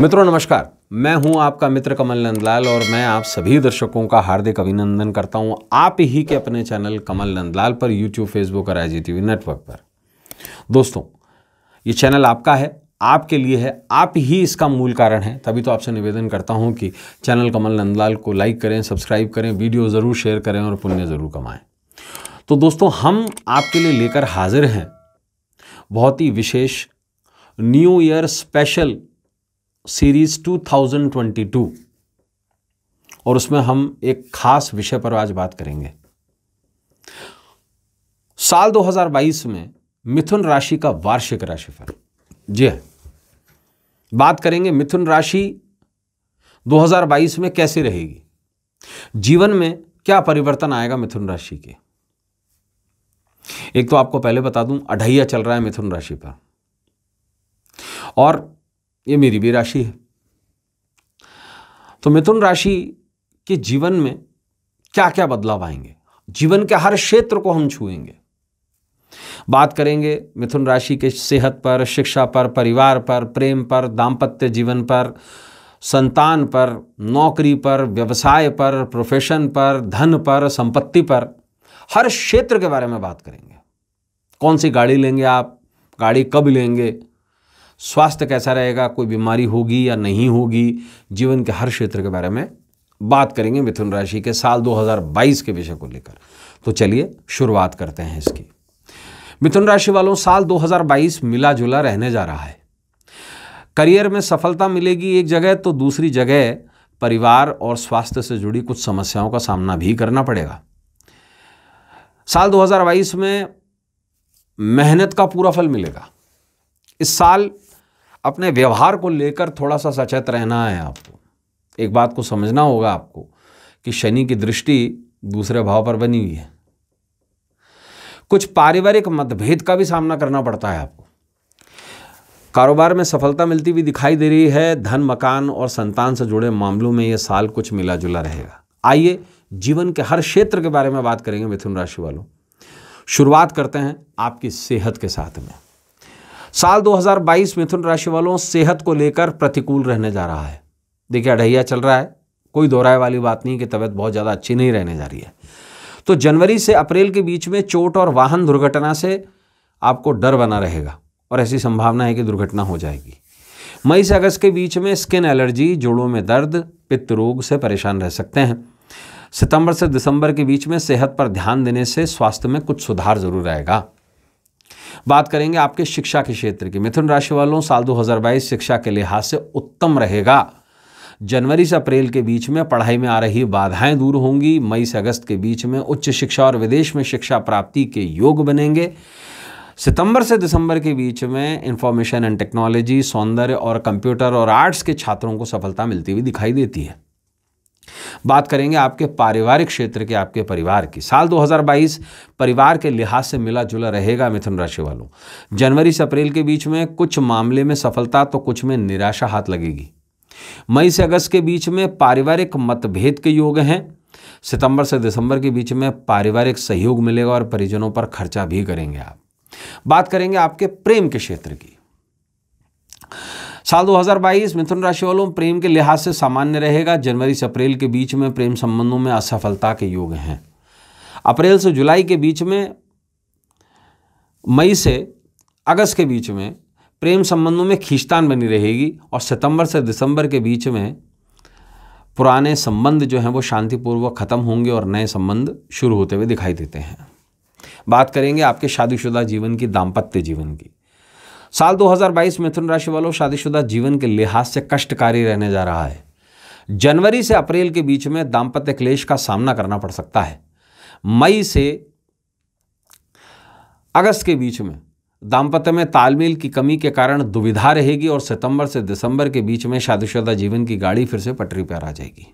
मित्रों नमस्कार मैं हूं आपका मित्र कमल नंदलाल और मैं आप सभी दर्शकों का हार्दिक अभिनंदन करता हूं आप ही के अपने चैनल कमल नंदलाल पर यूट्यूब फेसबुक और आई नेटवर्क पर दोस्तों ये चैनल आपका है आपके लिए है आप ही इसका मूल कारण है तभी तो आपसे निवेदन करता हूं कि चैनल कमल नंदलाल को लाइक करें सब्सक्राइब करें वीडियो ज़रूर शेयर करें और पुण्य ज़रूर कमाएँ तो दोस्तों हम आपके लिए लेकर हाजिर हैं बहुत ही विशेष न्यू ईयर स्पेशल सीरीज़ 2022 और उसमें हम एक खास विषय पर आज बात करेंगे साल 2022 में मिथुन राशि का वार्षिक राशिफल जी हाँ बात करेंगे मिथुन राशि 2022 में कैसे रहेगी जीवन में क्या परिवर्तन आएगा मिथुन राशि के एक तो आपको पहले बता दूं अढ़ैया चल रहा है मिथुन राशि पर और ये मेरी भी राशि है तो मिथुन राशि के जीवन में क्या क्या बदलाव आएंगे जीवन के हर क्षेत्र को हम छुएंगे बात करेंगे मिथुन राशि के सेहत पर शिक्षा पर परिवार पर प्रेम पर दाम्पत्य जीवन पर संतान पर नौकरी पर व्यवसाय पर प्रोफेशन पर धन पर संपत्ति पर हर क्षेत्र के बारे में बात करेंगे कौन सी गाड़ी लेंगे आप गाड़ी कब लेंगे स्वास्थ्य कैसा रहेगा कोई बीमारी होगी या नहीं होगी जीवन के हर क्षेत्र के बारे में बात करेंगे मिथुन राशि के साल 2022 के विषय को लेकर तो चलिए शुरुआत करते हैं इसकी मिथुन राशि वालों साल 2022 मिला जुला रहने जा रहा है करियर में सफलता मिलेगी एक जगह तो दूसरी जगह परिवार और स्वास्थ्य से जुड़ी कुछ समस्याओं का सामना भी करना पड़ेगा साल 2022 में मेहनत का पूरा फल मिलेगा इस साल अपने व्यवहार को लेकर थोड़ा सा सचेत रहना है आपको एक बात को समझना होगा आपको कि शनि की दृष्टि दूसरे भाव पर बनी हुई है कुछ पारिवारिक मतभेद का भी सामना करना पड़ता है आपको कारोबार में सफलता मिलती हुई दिखाई दे रही है धन मकान और संतान से जुड़े मामलों में यह साल कुछ मिला जुला रहेगा आइए जीवन के हर क्षेत्र के बारे में बात करेंगे मिथुन राशि वालों शुरुआत करते हैं आपकी सेहत के साथ में साल 2022 मिथुन राशि वालों सेहत को लेकर प्रतिकूल रहने जा रहा है देखिए अढ़ैया चल रहा है कोई दोहराए वाली बात नहीं कि तबीयत बहुत ज़्यादा अच्छी नहीं रहने जा रही है तो जनवरी से अप्रैल के बीच में चोट और वाहन दुर्घटना से आपको डर बना रहेगा और ऐसी संभावना है कि दुर्घटना हो जाएगी मई से अगस्त के बीच में स्किन एलर्जी जोड़ों में दर्द पित्त रोग से परेशान रह सकते हैं सितंबर से दिसंबर के बीच में सेहत पर ध्यान देने से स्वास्थ्य में कुछ सुधार जरूर आएगा बात करेंगे आपके शिक्षा के क्षेत्र की मिथुन राशि वालों साल 2022 शिक्षा के लिहाज से उत्तम रहेगा जनवरी से अप्रैल के बीच में पढ़ाई में आ रही बाधाएं दूर होंगी मई से अगस्त के बीच में उच्च शिक्षा और विदेश में शिक्षा प्राप्ति के योग बनेंगे सितंबर से दिसंबर के बीच में इंफॉर्मेशन एंड टेक्नोलॉजी सौंदर्य और कंप्यूटर और आर्ट्स के छात्रों को सफलता मिलती हुई दिखाई देती है बात करेंगे आपके पारिवारिक क्षेत्र के आपके परिवार की साल 2022 परिवार के लिहाज से मिला जुला रहेगा मिथुन राशि वालों जनवरी से अप्रैल के बीच में कुछ मामले में सफलता तो कुछ में निराशा हाथ लगेगी मई से अगस्त के बीच में पारिवारिक मतभेद के योग हैं सितंबर से दिसंबर के बीच में पारिवारिक सहयोग मिलेगा और परिजनों पर खर्चा भी करेंगे आप बात करेंगे आपके प्रेम के क्षेत्र की साल 2022 मिथुन राशि वालों प्रेम के लिहाज से सामान्य रहेगा जनवरी से अप्रैल के बीच में प्रेम संबंधों में असफलता के योग हैं अप्रैल से जुलाई के बीच में मई से अगस्त के बीच में प्रेम संबंधों में खींचतान बनी रहेगी और सितंबर से दिसंबर के बीच में पुराने संबंध जो हैं वो शांतिपूर्वक ख़त्म होंगे और नए संबंध शुरू होते हुए दिखाई देते हैं बात करेंगे आपके शादीशुदा जीवन की दाम्पत्य जीवन की साल 2022 मिथुन राशि वालों शादीशुदा जीवन के लिहाज से कष्टकारी रहने जा रहा है जनवरी से अप्रैल के बीच में दाम्पत्य क्लेश का सामना करना पड़ सकता है मई से अगस्त के बीच में दाम्पत्य में तालमेल की कमी के कारण दुविधा रहेगी और सितंबर से दिसंबर के बीच में शादीशुदा जीवन की गाड़ी फिर से पटरी पर आ जाएगी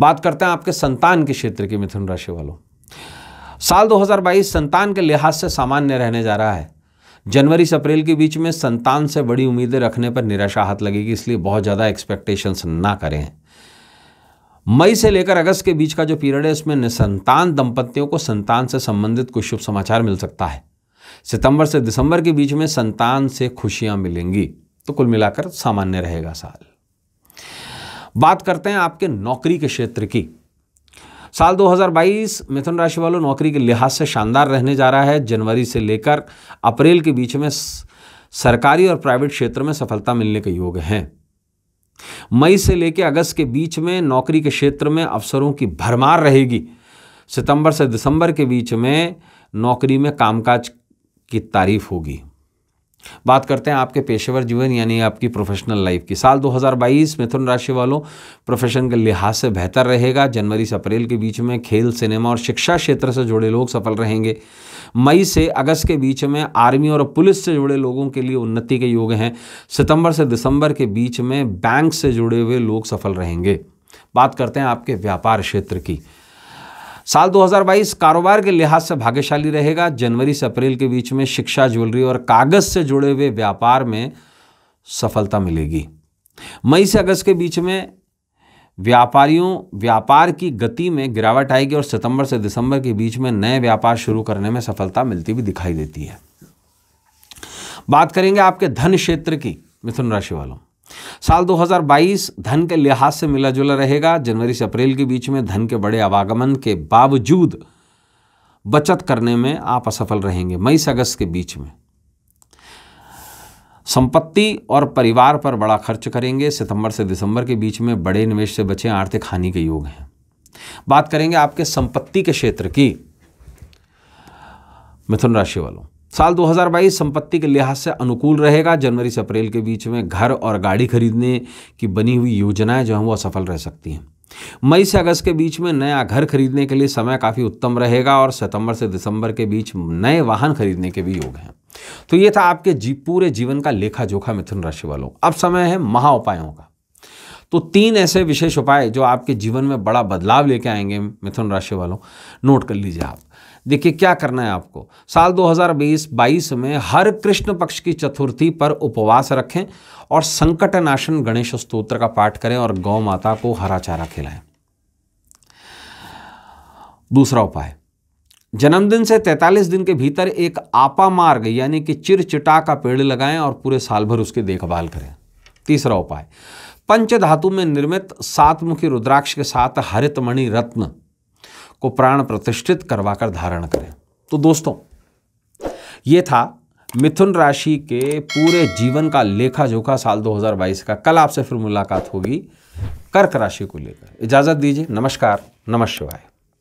बात करते हैं आपके संतान के क्षेत्र की मिथुन राशि वालों साल 2022 संतान के लिहाज से सामान्य रहने जा रहा है जनवरी से अप्रैल के बीच में संतान से बड़ी उम्मीदें रखने पर निराशा हाथ लगेगी इसलिए बहुत ज़्यादा एक्सपेक्टेशंस ना करें मई से लेकर अगस्त के बीच का जो पीरियड है इसमें निसंतान दंपतियों को संतान से संबंधित कुछ शुभ समाचार मिल सकता है सितंबर से दिसंबर के बीच में संतान से खुशियां मिलेंगी तो कुल मिलाकर सामान्य रहेगा साल बात करते हैं आपके नौकरी के क्षेत्र की साल 2022 मिथुन राशि वालों नौकरी के लिहाज से शानदार रहने जा रहा है जनवरी से लेकर अप्रैल के बीच में सरकारी और प्राइवेट क्षेत्र में सफलता मिलने के योग हैं मई से लेकर अगस्त के बीच में नौकरी के क्षेत्र में अवसरों की भरमार रहेगी सितंबर से दिसंबर के बीच में नौकरी में कामकाज की तारीफ होगी बात करते हैं आपके पेशेवर जीवन यानी आपकी प्रोफेशनल लाइफ की साल 2022 मिथुन राशि वालों प्रोफेशन के लिहाज से बेहतर रहेगा जनवरी से अप्रैल के बीच में खेल सिनेमा और शिक्षा क्षेत्र से जुड़े लोग सफल रहेंगे मई से अगस्त के बीच में आर्मी और पुलिस से जुड़े लोगों के लिए उन्नति के योग हैं सितंबर से दिसंबर के बीच में बैंक से जुड़े हुए लोग सफल रहेंगे बात करते हैं आपके व्यापार क्षेत्र की साल 2022 कारोबार के लिहाज से भाग्यशाली रहेगा जनवरी से अप्रैल के बीच में शिक्षा ज्वेलरी और कागज से जुड़े हुए व्यापार में सफलता मिलेगी मई से अगस्त के बीच में व्यापारियों व्यापार की गति में गिरावट आएगी और सितंबर से दिसंबर के बीच में नए व्यापार शुरू करने में सफलता मिलती भी दिखाई देती है बात करेंगे आपके धन क्षेत्र की मिथुन राशि वालों साल 2022 धन के लिहाज से मिला जुला रहेगा जनवरी से अप्रैल के बीच में धन के बड़े आवागमन के बावजूद बचत करने में आप असफल रहेंगे मई से अगस्त के बीच में संपत्ति और परिवार पर बड़ा खर्च करेंगे सितंबर से दिसंबर के बीच में बड़े निवेश से बचें आर्थिक हानि के योग हैं बात करेंगे आपके संपत्ति के क्षेत्र की मिथुन राशि वालों साल 2022 संपत्ति के लिहाज से अनुकूल रहेगा जनवरी से अप्रैल के बीच में घर और गाड़ी खरीदने की बनी हुई योजनाएं जो हैं वो असफल रह सकती हैं मई से अगस्त के बीच में नया घर खरीदने के लिए समय काफ़ी उत्तम रहेगा और सितंबर से दिसंबर के बीच नए वाहन खरीदने के भी योग हैं तो ये था आपके जी पूरे जीवन का लेखा जोखा मिथुन राशि वालों अब समय है महा उपायों का तो तीन ऐसे विशेष उपाय जो आपके जीवन में बड़ा बदलाव लेके आएंगे मिथुन राशि वालों नोट कर लीजिए आप देखिए क्या करना है आपको साल 2020-22 में हर कृष्ण पक्ष की चतुर्थी पर उपवास रखें और संकट नाशन गणेश स्तोत्र का पाठ करें और गौ माता को हरा चारा खिलाएं दूसरा उपाय जन्मदिन से 43 दिन के भीतर एक आपा मार्ग यानी कि चिरचिटा का पेड़ लगाएं और पूरे साल भर उसकी देखभाल करें तीसरा उपाय पंच धातु में निर्मित सातमुखी रुद्राक्ष के साथ हरितमणि रत्न को प्राण प्रतिष्ठित करवाकर धारण करें तो दोस्तों ये था मिथुन राशि के पूरे जीवन का लेखा जोखा साल 2022 का कल आपसे फिर मुलाकात होगी कर्क राशि को लेकर इजाज़त दीजिए नमस्कार नमस्कार